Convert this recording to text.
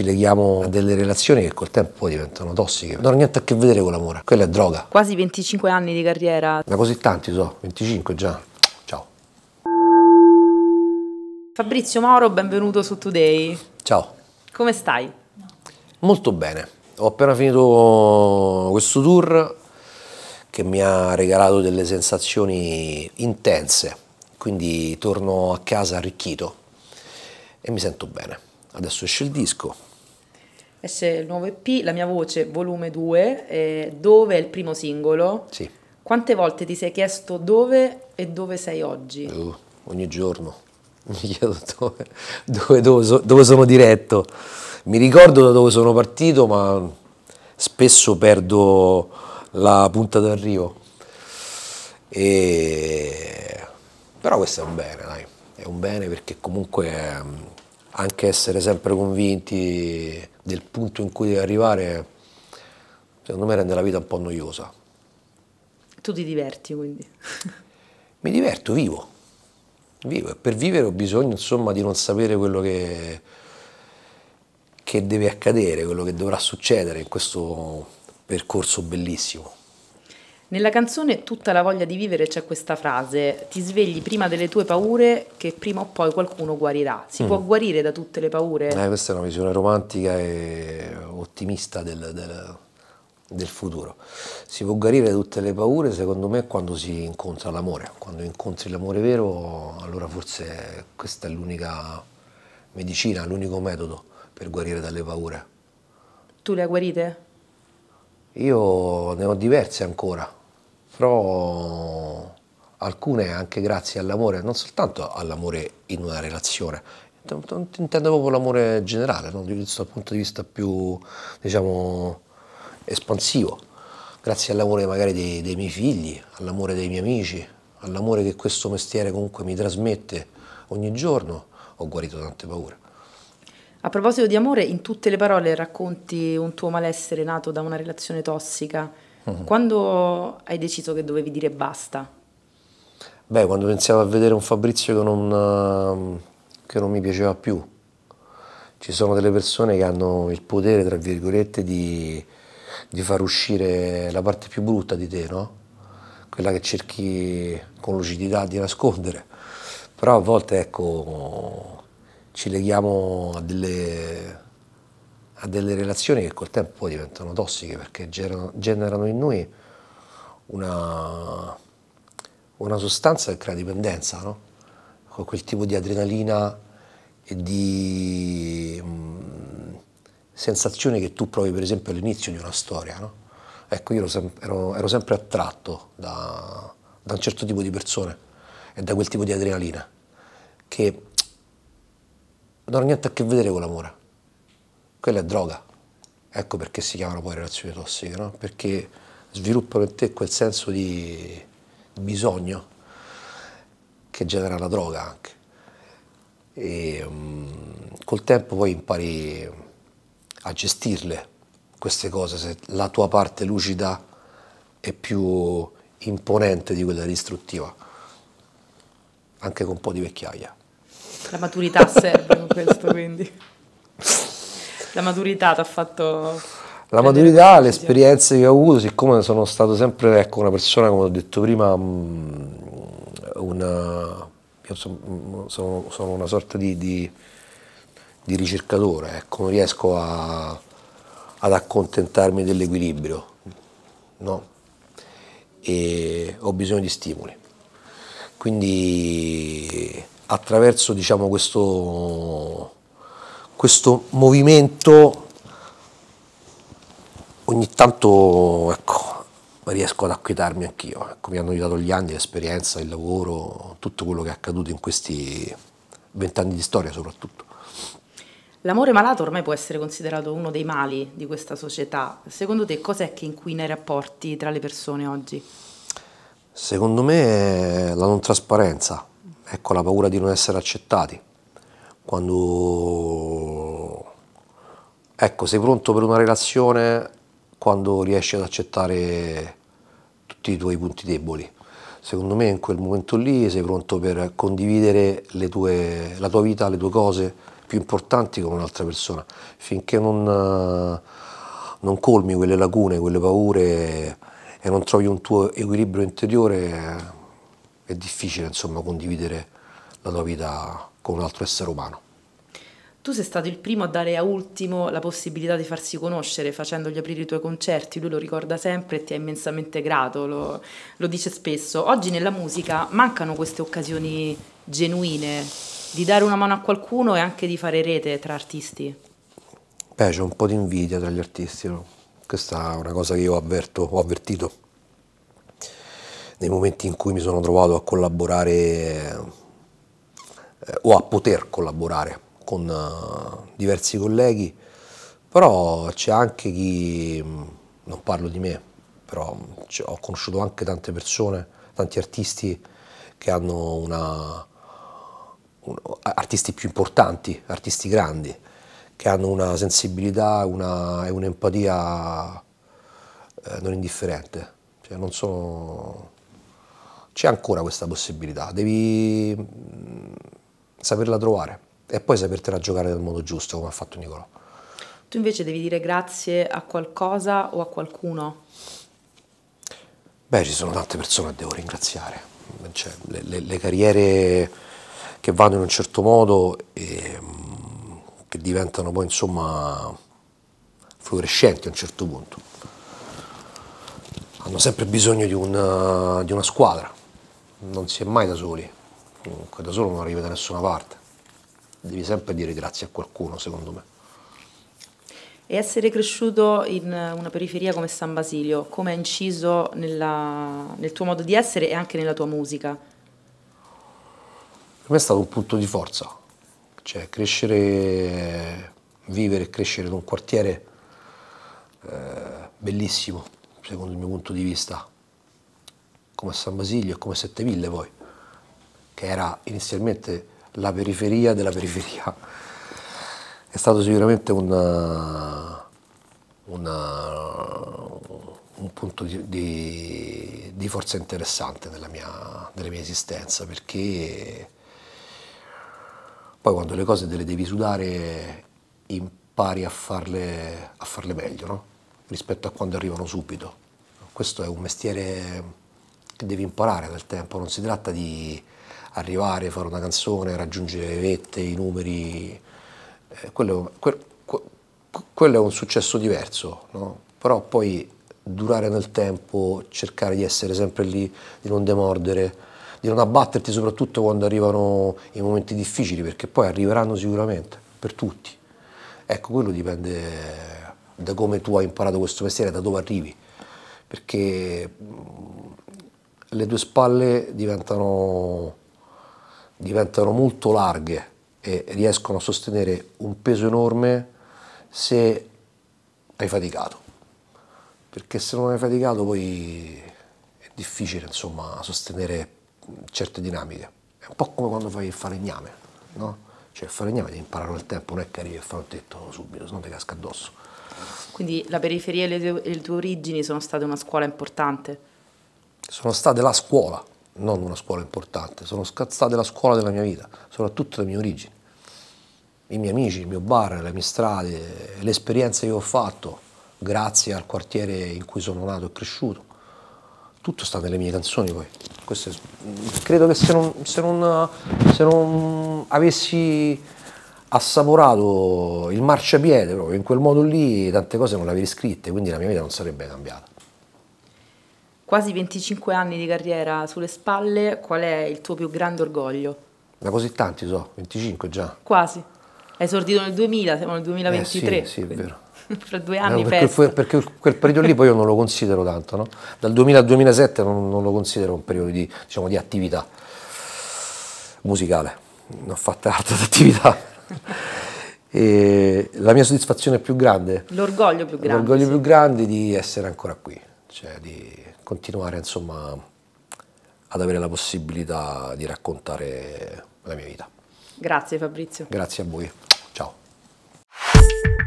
ci leghiamo a delle relazioni che col tempo poi diventano tossiche. Non ha niente a che vedere con l'amore, quella è droga. Quasi 25 anni di carriera. Da così tanti so, 25 già. Ciao. Fabrizio Moro, benvenuto su Today. Ciao. Come stai? Molto bene. Ho appena finito questo tour che mi ha regalato delle sensazioni intense, quindi torno a casa arricchito e mi sento bene. Adesso esce il disco, esce il nuovo EP, La mia voce, volume 2, eh, dove è il primo singolo. Sì. Quante volte ti sei chiesto dove e dove sei oggi? Uh, ogni giorno mi chiedo dove, dove, dove, so, dove sono diretto. Mi ricordo da dove sono partito, ma spesso perdo la punta d'arrivo. E... Però questo è un bene, dai. È un bene perché comunque ehm, anche essere sempre convinti del punto in cui devi arrivare, secondo me rende la vita un po' noiosa. Tu ti diverti quindi? Mi diverto, vivo. Vivo e per vivere ho bisogno insomma di non sapere quello che, che deve accadere, quello che dovrà succedere in questo percorso bellissimo. Nella canzone Tutta la voglia di vivere c'è questa frase, ti svegli prima delle tue paure che prima o poi qualcuno guarirà. Si mm. può guarire da tutte le paure? Eh, questa è una visione romantica e ottimista del, del, del, futuro. Si può guarire da tutte le paure secondo me quando si incontra l'amore. Quando incontri l'amore vero allora forse questa è l'unica medicina, l'unico metodo per guarire dalle paure. Tu le hai guarite? Io ne ho diverse ancora però alcune anche grazie all'amore, non soltanto all'amore in una relazione, intendo proprio l'amore generale, no? dal punto di vista più diciamo, espansivo, grazie all'amore magari dei, dei miei figli, all'amore dei miei amici, all'amore che questo mestiere comunque mi trasmette ogni giorno, ho guarito tante paure. A proposito di amore, in tutte le parole racconti un tuo malessere nato da una relazione tossica Uh-huh. Quando hai deciso che dovevi dire basta? Beh, quando pensavo a vedere un Fabrizio che non, ehm, che non mi piaceva più. Ci sono delle persone che hanno il potere, tra virgolette, di, di far uscire la parte più brutta di te, no? Quella che cerchi con lucidità di nascondere. Però a volte, ecco, ci leghiamo a delle a delle relazioni che col tempo poi diventano tossiche perché generano, generano in noi una, una, sostanza che crea dipendenza, no? con quel tipo di adrenalina e di mh, mm, sensazioni che tu provi per esempio all'inizio di una storia. No? Ecco, io ero, sem ero, ero sempre attratto da, da un certo tipo di persone e da quel tipo di adrenalina che non ha niente a che vedere con l'amore quella è droga. Ecco perché si chiamano poi relazioni tossiche, no? perché sviluppano in te quel senso di bisogno che genera la droga anche. E, um, col tempo poi impari a gestirle queste cose, se la tua parte lucida è più imponente di quella distruttiva, anche con un po' di vecchiaia. La maturità serve in questo quindi. La maturità ti ha fatto... La maturità, le esperienze che ho avuto, siccome sono stato sempre ecco, una persona, come ho detto prima, mm, una, sono, mm, sono, sono, una sorta di, di, di ricercatore, ecco, non riesco a, ad accontentarmi dell'equilibrio, no? E ho bisogno di stimoli. Quindi attraverso diciamo, questo questo movimento ogni tanto ecco, riesco ad acquietarmi anch'io, ecco, mi hanno aiutato gli anni, l'esperienza, il lavoro, tutto quello che è accaduto in questi vent'anni di storia soprattutto. L'amore malato ormai può essere considerato uno dei mali di questa società. Secondo te cos'è che inquina i rapporti tra le persone oggi? Secondo me è la non trasparenza, ecco la paura di non essere accettati quando ecco, sei pronto per una relazione quando riesci ad accettare tutti i tuoi punti deboli. Secondo me in quel momento lì sei pronto per condividere tue, la tua vita, le tue cose più importanti con un'altra persona. Finché non, non colmi quelle lacune, quelle paure e non trovi un tuo equilibrio interiore, è difficile insomma condividere la tua vita con un altro essere umano. Tu sei stato il primo a dare a Ultimo la possibilità di farsi conoscere facendogli aprire i tuoi concerti, lui lo ricorda sempre e ti è immensamente grato, lo, lo dice spesso. Oggi nella musica mancano queste occasioni genuine di dare una mano a qualcuno e anche di fare rete tra artisti. Beh, c'è un po' di invidia tra gli artisti, no? questa è una cosa che io avverto, ho avvertito nei momenti in cui mi sono trovato a collaborare eh, o a poter collaborare con eh, diversi colleghi, però c'è anche chi, mm, non parlo di me, però cioè, ho conosciuto anche tante persone, tanti artisti che hanno una, un, artisti più importanti, artisti grandi, che hanno una sensibilità una, e un'empatia eh, non indifferente. Cioè, non sono... C'è ancora questa possibilità, devi mm, saperla trovare e poi sapertela giocare nel modo giusto come ha fatto Nicolò. Tu invece devi dire grazie a qualcosa o a qualcuno? Beh, ci sono tante persone che devo ringraziare. Cioè, le, le, le, carriere che vanno in un certo modo e mm, che diventano poi insomma fluorescenti a un certo punto. Hanno sempre bisogno di una, di una squadra, non si è mai da soli comunque da solo non arrivi da nessuna parte. Devi sempre dire grazie a qualcuno, secondo me. E essere cresciuto in una periferia come San Basilio, come ha inciso nella, nel tuo modo di essere e anche nella tua musica? Per me è stato un punto di forza, cioè crescere, vivere e crescere in un quartiere eh, bellissimo, secondo il mio punto di vista, come San Basilio e come Setteville poi che era inizialmente la periferia della periferia, è stato sicuramente una, una, un punto di, di, di, forza interessante della mia, della mia esistenza, perché poi quando le cose te le devi sudare impari a farle, a farle meglio no? rispetto a quando arrivano subito. Questo è un mestiere che devi imparare nel tempo, non si tratta di arrivare, fare una canzone, raggiungere le vette, i numeri, eh, quello, que, que, quello, è un successo diverso, no? però poi durare nel tempo, cercare di essere sempre lì, di non demordere, di non abbatterti soprattutto quando arrivano i momenti difficili, perché poi arriveranno sicuramente, per tutti. Ecco, quello dipende da come tu hai imparato questo mestiere, da dove arrivi, perché mm, le tue spalle diventano diventano molto larghe e riescono a sostenere un peso enorme se hai faticato, perché se non hai faticato poi è difficile insomma sostenere certe dinamiche, è un po' come quando fai il falegname, no? cioè il falegname devi imparare nel tempo, non è che arrivi e fai un tetto subito, se no ti casca addosso. Quindi la periferia e le tue, le tue origini sono state una scuola importante? Sono state la scuola, non una scuola importante, sono scazzate la scuola della mia vita, soprattutto le mie origini, i miei amici, il mio bar, le mie strade, le esperienze che ho fatto grazie al quartiere in cui sono nato e cresciuto. Tutto sta nelle mie canzoni poi. Queste, credo che se non, se, non, se non, avessi assaporato il marciapiede proprio in quel modo lì, tante cose non le avrei scritte, quindi la mia vita non sarebbe cambiata quasi 25 anni di carriera sulle spalle, qual è il tuo più grande orgoglio? Da così tanti so, 25 già. Quasi. È esordito nel 2000, siamo nel 2023. Eh sì, sì, è vero. Fra due anni no, eh, perché, perché, quel periodo lì poi io non lo considero tanto, no? Dal 2000 al 2007 non, non lo considero un periodo di, diciamo, di attività musicale. Non ho fatto altre attività. e la mia soddisfazione più grande... L'orgoglio più grande. L'orgoglio sì. più grande di essere ancora qui, cioè di continuare insomma, ad avere la possibilità di raccontare la mia vita. Grazie Fabrizio. Grazie a voi. Ciao.